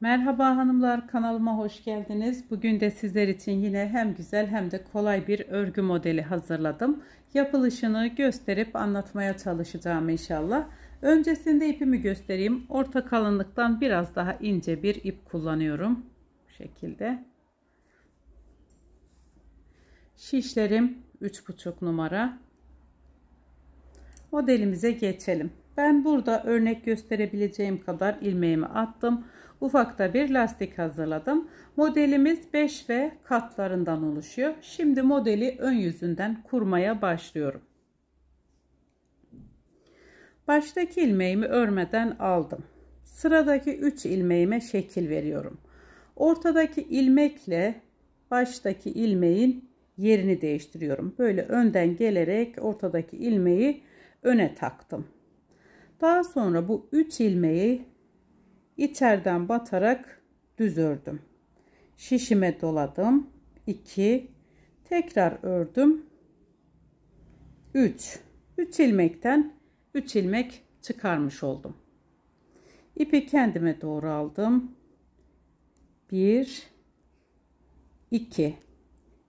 Merhaba hanımlar kanalıma hoş geldiniz. Bugün de sizler için yine hem güzel hem de kolay bir örgü modeli hazırladım. Yapılışını gösterip anlatmaya çalışacağım inşallah. Öncesinde ipimi göstereyim. Orta kalınlıktan biraz daha ince bir ip kullanıyorum. Bu şekilde. Şişlerim 3,5 numara. Modelimize geçelim. Ben burada örnek gösterebileceğim kadar ilmeğimi attım ufakta bir lastik hazırladım. Modelimiz 5 ve katlarından oluşuyor. Şimdi modeli ön yüzünden kurmaya başlıyorum. Baştaki ilmeğimi örmeden aldım. Sıradaki 3 ilmeğime şekil veriyorum. Ortadaki ilmekle baştaki ilmeğin yerini değiştiriyorum. Böyle önden gelerek ortadaki ilmeği öne taktım. Daha sonra bu 3 ilmeği içeriden batarak düz ördüm. Şişime doladım. 2 tekrar ördüm. 3 3 ilmekten 3 ilmek çıkarmış oldum. İpi kendime doğru aldım. 1 2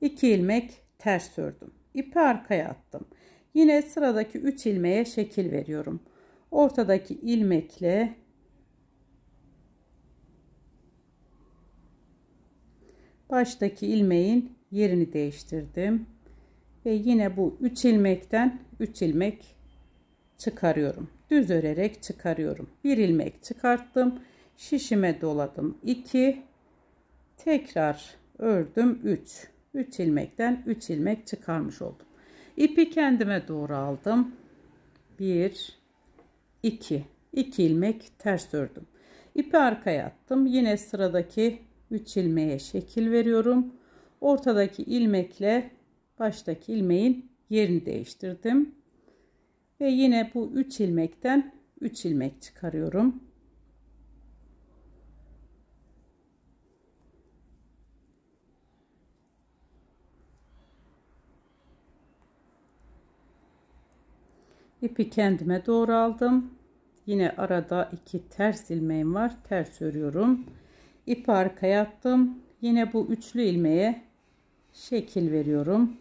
2 ilmek ters ördüm. İpi arkaya attım. Yine sıradaki 3 ilmeğe şekil veriyorum. Ortadaki ilmekle baştaki ilmeğin yerini değiştirdim ve yine bu 3 ilmekten 3 ilmek çıkarıyorum düz örerek çıkarıyorum bir ilmek çıkarttım şişime doladım 2 tekrar ördüm 3 3 ilmekten 3 ilmek çıkarmış oldum ipi kendime doğru aldım 1 2 2 ilmek ters ördüm İpi arkaya attım yine sıradaki 3 ilmeğe şekil veriyorum. Ortadaki ilmekle baştaki ilmeğin yerini değiştirdim. Ve yine bu 3 ilmekten 3 ilmek çıkarıyorum. İpi kendime doğru aldım. Yine arada 2 ters ilmeğim var. Ters örüyorum ipi arkaya attım yine bu üçlü ilmeğe şekil veriyorum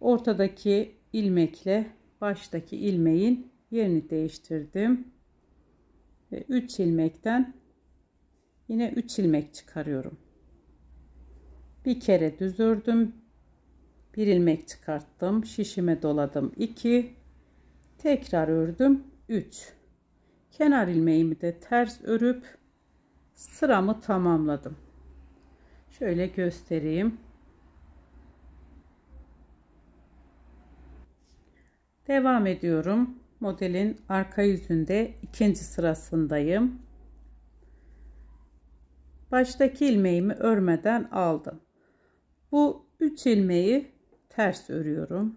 ortadaki ilmekle baştaki ilmeğin yerini değiştirdim ve 3 ilmekten yine 3 ilmek çıkarıyorum bir kere düz ördüm bir ilmek çıkarttım şişime doladım 2 tekrar ördüm 3 kenar ilmeğimi de ters örüp sıramı tamamladım. Şöyle göstereyim. Devam ediyorum. Modelin arka yüzünde ikinci sırasındayım. Baştaki ilmeğimi örmeden aldım. Bu 3 ilmeği ters örüyorum.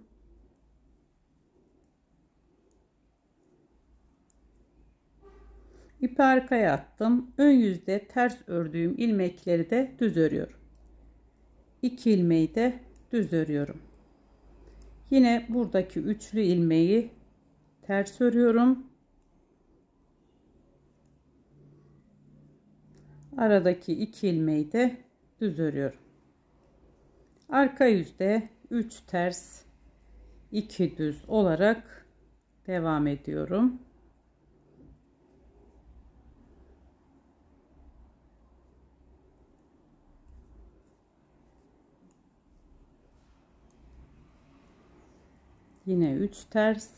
İpi arkaya attım. Ön yüzde ters ördüğüm ilmekleri de düz örüyorum. 2 ilmeği de düz örüyorum. Yine buradaki üçlü ilmeği ters örüyorum. Aradaki iki ilmeği de düz örüyorum. Arka yüzde 3 ters 2 düz olarak devam ediyorum. yine 3 ters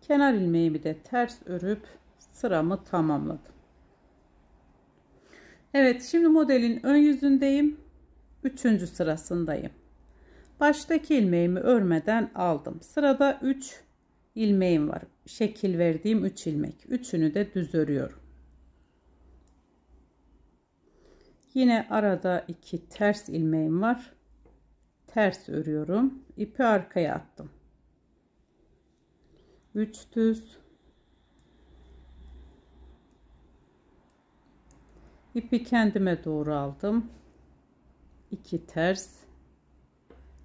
kenar ilmeğimi de ters örüp sıramı tamamladım Evet şimdi modelin ön yüzündeyim üçüncü sırasındayım baştaki ilmeğimi örmeden aldım sırada 3 ilmeğim var şekil verdiğim 3 ilmek üçünü de düz örüyorum yine arada 2 ters ilmeğim var ters örüyorum. ipi arkaya attım. 3 düz ipi kendime doğru aldım. 2 ters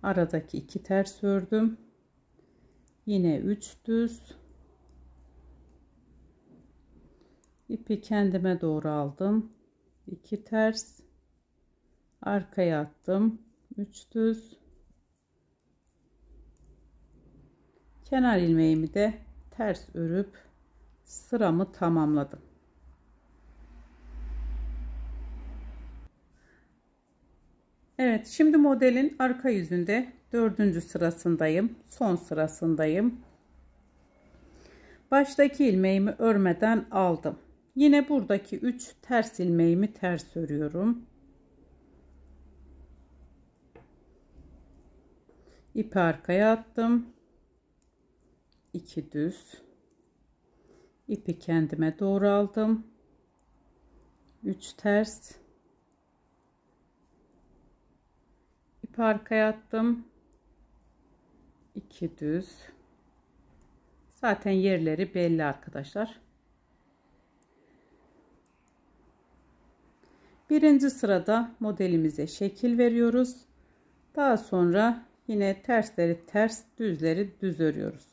aradaki 2 ters ördüm. Yine 3 düz ipi kendime doğru aldım. 2 ters arkaya attım. 3 düz kenar ilmeğimi de ters örüp sıramı tamamladım. Evet şimdi modelin arka yüzünde dördüncü sırasındayım. Son sırasındayım. Baştaki ilmeğimi örmeden aldım. Yine buradaki 3 ters ilmeğimi ters örüyorum. ipi arkaya attım. 2 düz. ipi kendime doğru aldım. 3 ters. ipi arkaya attım. 2 düz. Zaten yerleri belli arkadaşlar. Birinci sırada modelimize şekil veriyoruz. Daha sonra Yine tersleri ters, düzleri düz örüyoruz.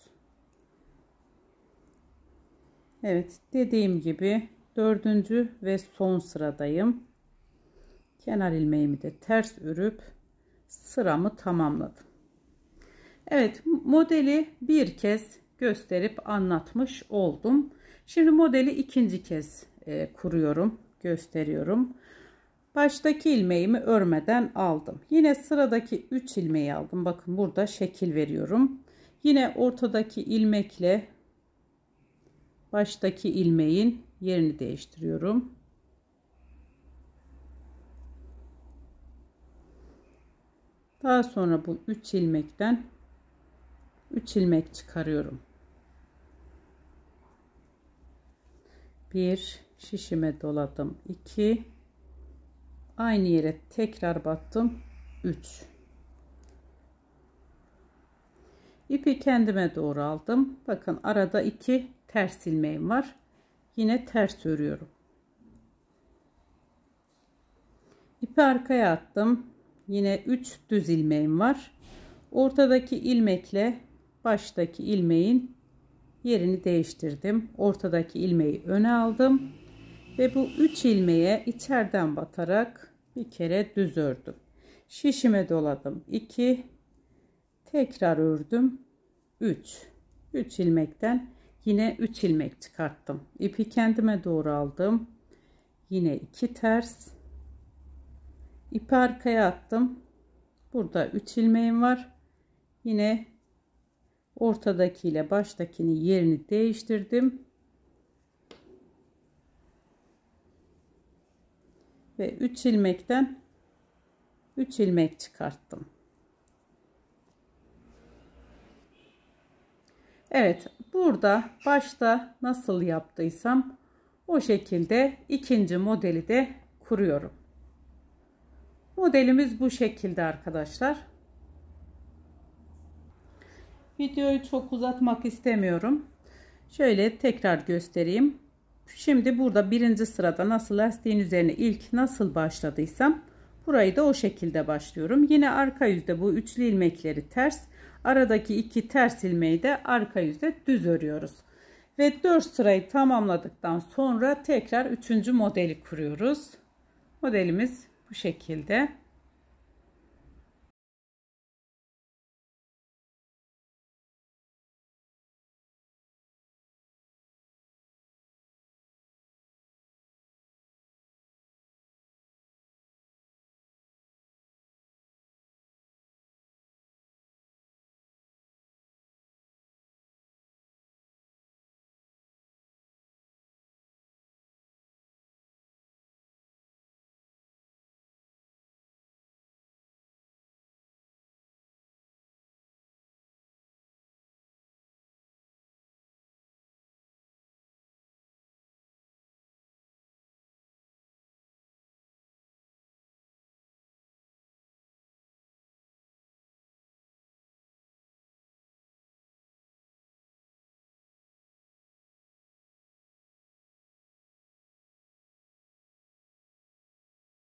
Evet, dediğim gibi dördüncü ve son sıradayım. Kenar ilmeğimi de ters örüp sıramı tamamladım. Evet, modeli bir kez gösterip anlatmış oldum. Şimdi modeli ikinci kez e, kuruyorum, gösteriyorum. Baştaki ilmeğimi örmeden aldım. Yine sıradaki 3 ilmeği aldım. Bakın burada şekil veriyorum. Yine ortadaki ilmekle baştaki ilmeğin yerini değiştiriyorum. Daha sonra bu 3 ilmekten 3 ilmek çıkarıyorum. Bir şişime doladım. 2 aynı yere tekrar battım 3 ipi kendime doğru aldım bakın arada iki ters ilmeğim var yine ters örüyorum ipi arkaya attım yine 3 düz ilmeğim var ortadaki ilmekle baştaki ilmeğin yerini değiştirdim ortadaki ilmeği öne aldım ve bu 3 ilmeğe içeriden batarak bir kere düz ördüm şişime doladım 2 tekrar ördüm 3 3 ilmekten yine 3 ilmek çıkarttım ipi kendime doğru aldım yine 2 ters ipi arkaya attım burada 3 ilmeğim var yine ortadaki ile baştakinin yerini değiştirdim ve 3 ilmekten 3 ilmek çıkarttım. Evet burada başta nasıl yaptıysam o şekilde ikinci modeli de kuruyorum. Modelimiz bu şekilde arkadaşlar. Videoyu çok uzatmak istemiyorum. Şöyle tekrar göstereyim. Şimdi burada birinci sırada nasıl lastiğin üzerine ilk nasıl başladıysam burayı da o şekilde başlıyorum. Yine arka yüzde bu üçlü ilmekleri ters aradaki iki ters ilmeği de arka yüzde düz örüyoruz. Ve 4 sırayı tamamladıktan sonra tekrar 3. modeli kuruyoruz. Modelimiz bu şekilde.